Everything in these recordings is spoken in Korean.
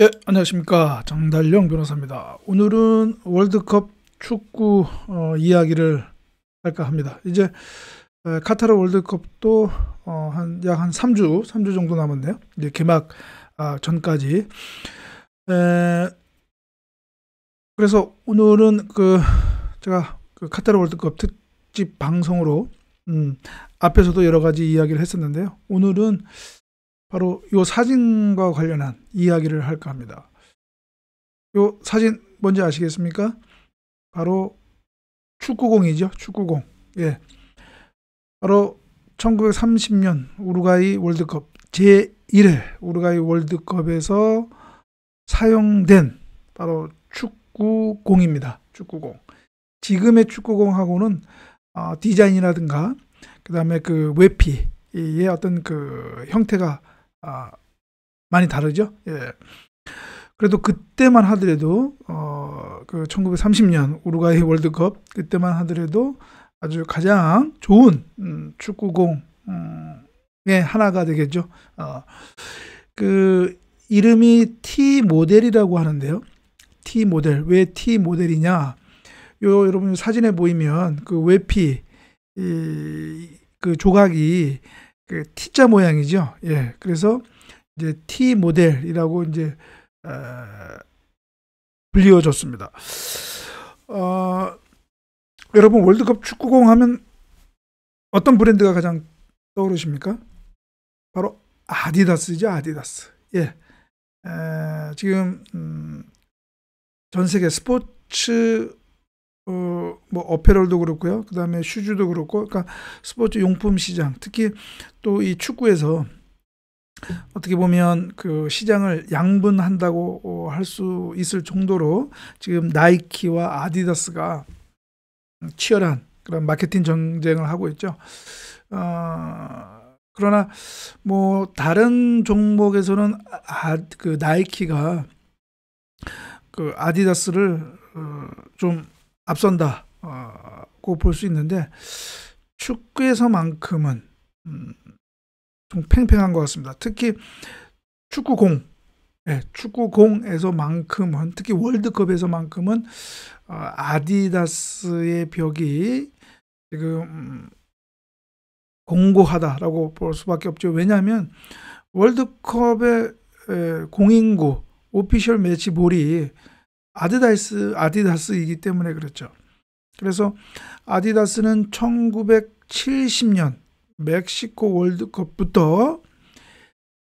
예, 안녕하십니까. 장달령 변호사입니다. 오늘은 월드컵 축구 어, 이야기를 할까 합니다. 이제 에, 어, 카타르 월드컵도 어, 한약한 3주, 3주 정도 남았네요. 이제 개막 아, 전까지. 에, 그래서 오늘은 그 제가 그 카타르 월드컵 특집 방송으로 음, 앞에서도 여러 가지 이야기를 했었는데요. 오늘은 바로 이 사진과 관련한 이야기를 할까 합니다. 이 사진 뭔지 아시겠습니까? 바로 축구공이죠. 축구공. 예. 바로 1930년 우루과이 월드컵 제1회 우루과이 월드컵에서 사용된 바로 축구공입니다. 축구공. 지금의 축구공하고는 어, 디자인이라든가 그다음에 그 외피의 어떤 그 형태가 아, 많이 다르죠. 예. 그래도 그때만 하더라도 어, 그 1930년 우루과이 월드컵 그때만 하더라도 아주 가장 좋은 음, 축구공의 음, 하나가 되겠죠. 어, 그 이름이 T 모델이라고 하는데요. T 모델 왜 T 모델이냐? 요 여러분 사진에 보이면 그 외피 이, 그 조각이 그 T자 모양이죠. 예. 그래서 이제 T 모델이라고 이제 어, 불리워졌습니다. 어, 여러분 월드컵 축구공 하면 어떤 브랜드가 가장 떠오르십니까? 바로 아디다스죠, 아디다스. 예. 에, 지금 음, 전 세계 스포츠 어, 뭐 어페럴도 그렇고요. 그다음에 슈즈도 그렇고 그러니까 스포츠 용품 시장 특히 또 이 축구에서 어떻게 보면 그 시장을 양분한다고 어, 할수 있을 정도로 지금 나이키와 아디다스가 치열한 그런 마케팅 전쟁을 하고 있죠. 어, 그러나 뭐 다른 종목에서는 아, 그 나이키가 그 아디다스를 어, 좀 앞선다고 어, 볼수 있는데 축구에서만큼은 음, 좀 팽팽한 것 같습니다. 특히 축구공, 네, 축구공에서만큼은 특히 월드컵에서만큼은 어, 아디다스의 벽이 지금 음, 공고하다라고 볼 수밖에 없죠. 왜냐하면 월드컵의 공인구 오피셜 매치 볼이 아디다스 아디다스이기 때문에 그렇죠. 그래서 아디다스는 1970년 멕시코 월드컵부터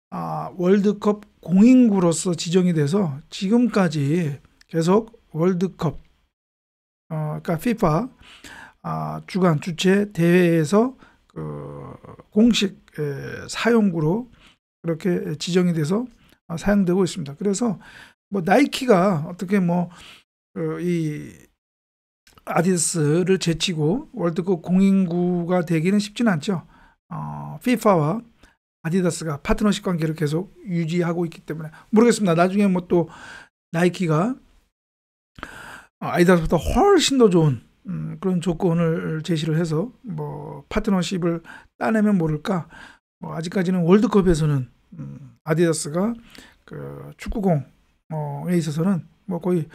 아, 월드컵 공인구로서 지정이 돼서 지금까지 계속 월드컵 어, 그러니까 FIFA 아, 주간 주최 대회에서 그 공식 에, 사용구로 그렇게 지정이 돼서 아, 사용되고 있습니다. 그래서 뭐 나이키가 어떻게 뭐이 어, 아디다스를 제치고 월드컵 공인구가 되기는 쉽지는 않죠. 어, 피파와 아디다스가 파트너십 관계를 계속 유지하고 있기 때문에 모르겠습니다. 나중에 뭐 또 나이키가 어, 아디다스보다 훨씬 더 좋은 음, 그런 조건을 제시를 해서 뭐 파트너십을 따내면 모를까. 뭐 아직까지는 월드컵에서는 음, 아디다스가 그 축구공 뭐에 어, 있어서는 뭐 거의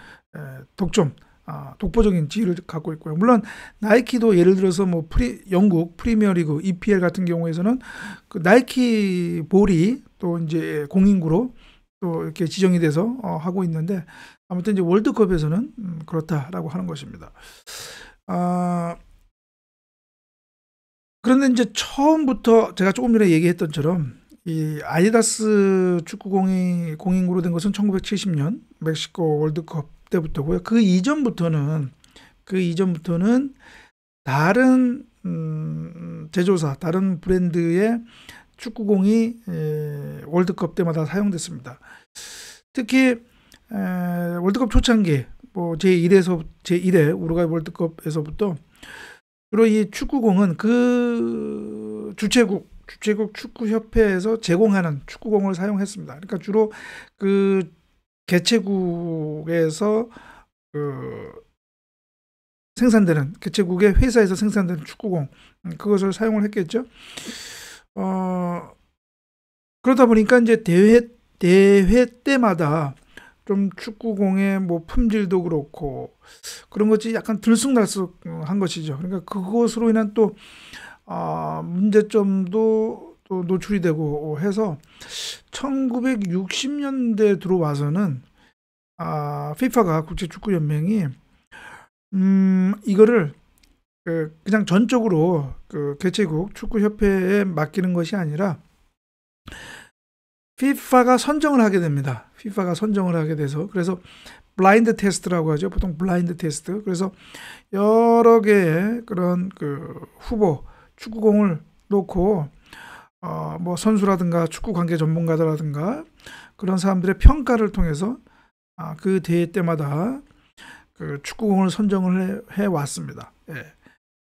독점 아, 독보적인 지위를 갖고 있고요. 물론 나이키도 예를 들어서 뭐 프리 영국 프리미어리그 EPL 같은 경우에서는 그 나이키 볼이 또 이제 공인구로 또 이렇게 지정이 돼서 어, 하고 있는데 아무튼 이제 월드컵에서는 음, 그렇다라고 하는 것입니다. 아, 그런데 이제 처음부터 제가 조금 전에 얘기했던처럼 이 아디다스 축구공이 공인구로 된 것은 1970년 멕시코 월드컵 때부터고요. 그 이전부터는 그 이전부터는 다른 음, 제조사, 다른 브랜드의 축구공이 에, 월드컵 때마다 사용됐습니다. 특히 에, 월드컵 초창기, 뭐 제1에서 제1회 우루과이 월드컵에서부터 주로 이 축구공은 그 주최국 주최국 축구협회에서 제공하는 축구공을 사용했습니다. 그러니까 주로 그 개최국에서 그 생산되는 개최국의 회사에서 생산되는 축구공 음, 그것을 사용을 했겠죠. 어 그러다 보니까 이제 대회 대회 때마다 좀 축구공의 뭐 품질도 그렇고 그런 것이 약간 들쑥날쑥한 것이죠. 그러니까 그것으로 인한 또 아, 문제점도 또 노출이 되고 해서 1960년대 들어와서는 아, f a 가 국제 축구 연맹이 음, 이거를 그 그냥 전적으로 그 개최국 축구 협회에 맡기는 것이 아니라 f i f a 가 선정을 하게 됩니다. f i f a 가 선정을 하게 돼서 그래서 블라인드 테스트라고 하죠. 보통 블라인드 테스트. 그래서 여러 개의 그런 그 후보 축구공을 놓고 어, 뭐 선수라든가 축구 관계 전문가라든가 들 그런 사람들의 평가를 통해서 아, 그 대회 때마다 그 축구공을 선정을 해, 해 왔습니다. 예.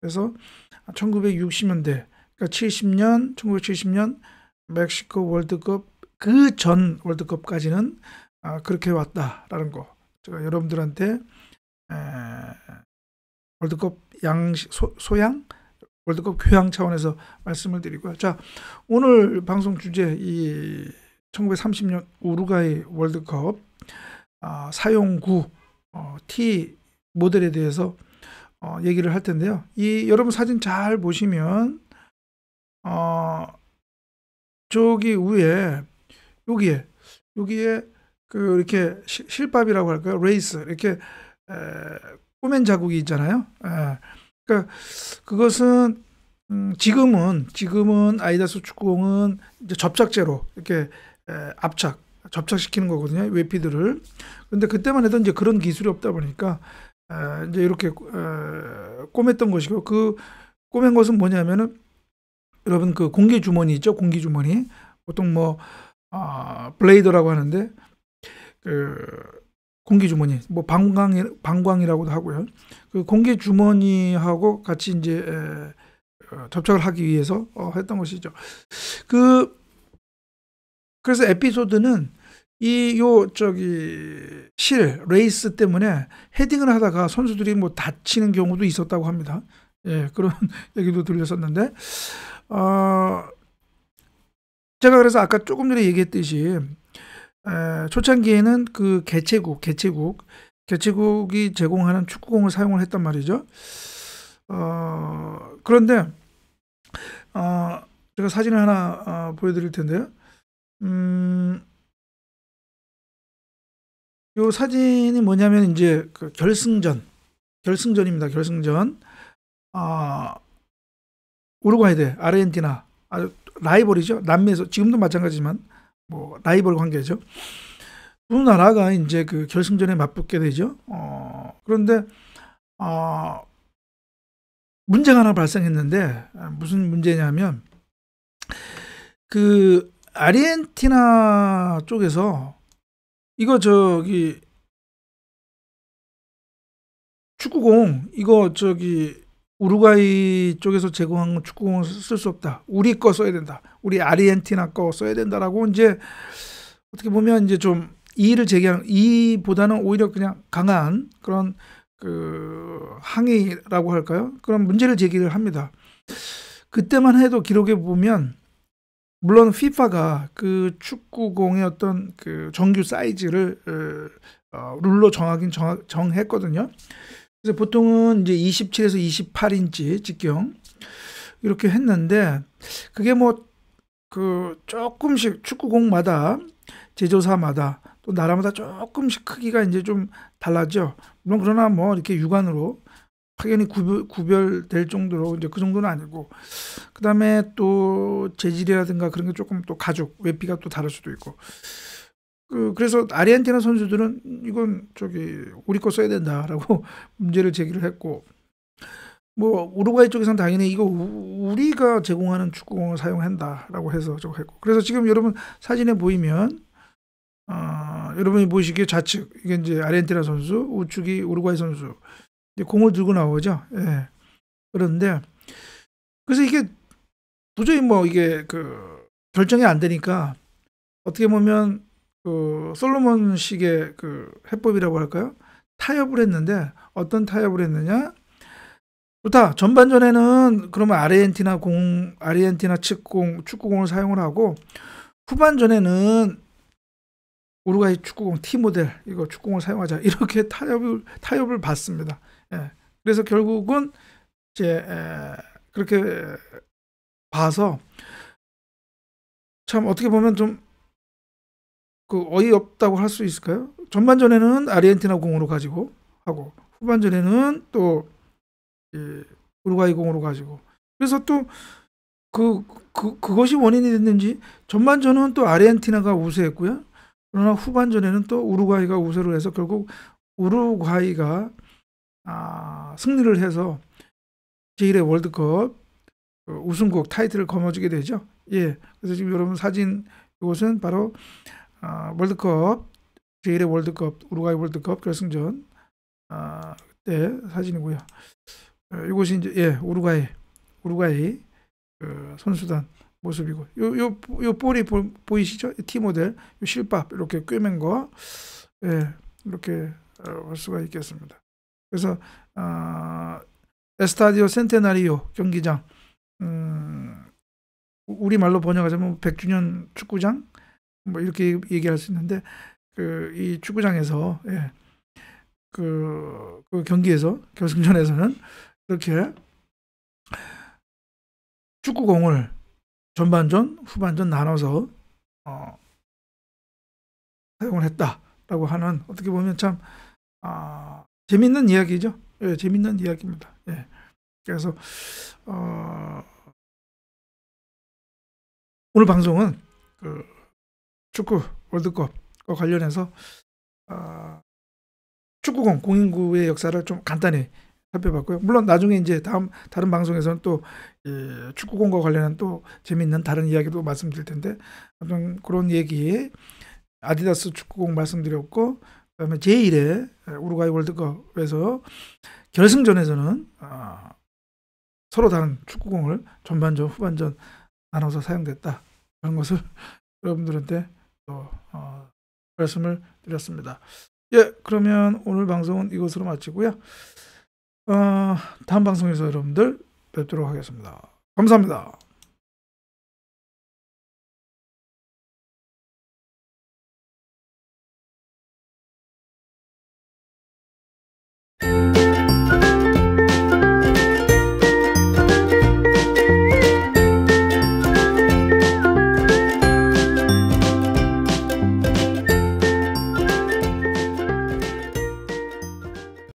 그래서 1960년대, 그러니까 70년, 1970년 멕시코 월드컵 그 전 월드컵까지는 아, 그렇게 왔다라는 거. 제가 여러분들한테 에, 월드컵 양 소, 소양 월드컵 교양 차원에서 말씀을 드리고요. 자, 오늘 방송 주제 이 1930년 우루과이 월드컵 아, 사용구 어, T 모델에 대해서 어, 얘기를 할 텐데요. 이 여러분 사진 잘 보시면 어, 저기 위에 여기에 여기에 그 이렇게 실밥이라고 할까요? 레이스 이렇게 에, 꼬맨 자국이 있잖아요. 에, 그러니까 그것은 음 지금은 지금은 아이다스 축구공은 이제 접착제로 이렇게 압착 접착시키는 거거든요 외피들을 근데 그때만 해도 이제 그런 기술이 없다 보니까 에, 이제 이렇게 에, 꼬맸던 것이고 그 꼬맨 것은 뭐냐면은 여러분 그 공기 주머니 있죠 공기 주머니 보통 뭐 아, 블레이더라고 하는데 그 공기주머니, 뭐 방광이, 방광이라고도 하고요. 그 공기주머니하고 같이 이제 어, 접촉을 하기 위해서 어, 했던 것이죠. 그 그래서 에피소드는 이 요 저기 실 레이스 때문에 헤딩을 하다가 선수들이 뭐 다치는 경우도 있었다고 합니다. 예, 그런 얘기도 들렸었는데 어 제가 그래서 아까 조금 전에 얘기했듯이 초창기에는 그 개최국, 개최국, 개최국이 제공하는 축구공을 사용을 했단 말이죠. 어, 그런데 어, 제가 사진을 하나 어, 보여드릴 텐데요. 음, 요 사진이 뭐냐면 이제 그 결승전, 결승전입니다. 결승전. 아, 어, 우루과이 대 아르헨티나 아주 라이벌이죠. 남미에서 지금도 마찬가지지만 뭐 라이벌 관계죠. 두 나라가 이제 그 결승전에 맞붙게 되죠. 어, 그런데 어, 문제가 하나 발생했는데 아, 무슨 문제냐면 그 아르헨티나 쪽에서 이거 저기 축구공 이거 저기 우루과이 쪽에서 제공한 축구공을 쓸수 없다. 우리 거 써야 된다. 우리 아르헨티나 거 써야 된다라고 이제 어떻게 보면 이제 좀 이의를 제기하는 이보다는 오히려 그냥 강한 그런 그 항의라고 할까요? 그런 문제를 제기를 합니다. 그때만 해도 기록에 보면 물론 FIFA가 그 축구공의 어떤 그 정규 사이즈를 어, 어 룰로 정하긴 정, 정했거든요. 그래서 보통은 이제 27에서 28인치 직경 이렇게 했는데 그게 뭐 그 조금씩 축구공마다 제조사마다 또 나라마다 조금씩 크기가 이제 좀 달라져. 물론 그러나 뭐 이렇게 육안으로 확연히 구별, 될 정도로 이제 그 정도는 아니고 그다음에 또 재질이라든가 그런 게 조금 또 가죽 외피가 또 다를 수도 있고 그 그래서 아르헨티나 선수들은 이건 저기 우리 거 써야 된다라고 문제를 제기를 했고 뭐 우루과이 쪽에선 당연히 이거 우리가 제공하는 축구공을 사용한다라고 해서 저거 했고 그래서 지금 여러분 사진에 보이면 어, 여러분이 보시기에 좌측 이게 이제 아르헨티나 선수 우측이 우루과이 선수 이제 공을 들고 나오죠 예 그런데 그래서 이게 도저히 뭐 이게 그 결정이 안 되니까 어떻게 보면 그 솔로몬식의 그 해법이라고 할까요? 타협을 했는데 어떤 타협을 했느냐? 좋다. 전반전에는 그러면 아르헨티나 공, 아르헨티나 측공 축구공을 사용을 하고 후반전에는 우루과이 축구공 T 모델 이거 축구공을 사용하자 이렇게 타협을 타협을 받습니다. 예. 그래서 결국은 이제 그렇게 봐서 참 어떻게 보면 좀그 어이없다고 할 수 있을까요? 전반전에는 아르헨티나 공으로 가지고 하고 후반전에는 또 예, 우루과이 공으로 가지고 그래서 또 그, 그, 그것이 원인이 됐는지 전반전은 또 아르헨티나가 우세했고요. 그러나 후반전에는 또 우루과이가 우세를 해서 결국 우루과이가 아, 승리를 해서 제1의 월드컵 그 우승국 타이틀을 거머쥐게 되죠. 예. 그래서 지금 여러분 사진 이것은 바로 어, 월드컵 제1회 월드컵 우루과이 월드컵 결승전 어, 그때 사진이고요. 어, 이것이 이제 예 우루과이 우루과이 그 선수단 모습이고 요 요요 볼이 보, 이시죠티 모델 요 실밥 이렇게 꿰맨 거 예, 이렇게 어, 볼 수가 있겠습니다. 그래서 어, 에스타디오 센테나리오 경기장 음, 우리말로 번역하자면 100주년 뭐 축구장 뭐 이렇게 얘기할 수 있는데 그 이 축구장에서 예. 그, 그 경기에서 결승전에서는 이렇게 축구공을 전반전, 후반전 나눠서 어, 사용을 했다라고 하는 어떻게 보면 참 아, 재밌는 이야기죠. 예, 재밌는 이야기입니다. 예. 그래서 어, 오늘 방송은 그 축구 월드컵과 관련해서 어, 축구공 공인구의 역사를 좀 간단히 살펴봤고요. 물론 나중에 이제 다음 다른 방송에서는 또 예, 축구공과 관련한 또 재미있는 다른 이야기도 말씀드릴 텐데 어떤 그런 얘기에 아디다스 축구공 말씀드렸고 그다음에 제1회 우루과이 월드컵에서 결승전에서는 어, 서로 다른 축구공을 전반전 후반전 나눠서 사용됐다 그런 것을 여러분들한테 어, 어, 말씀을 드렸습니다. 예, 그러면 오늘 방송은 이것으로 마치고요. 어, 다음 방송에서 여러분들 뵙도록 하겠습니다. 감사합니다.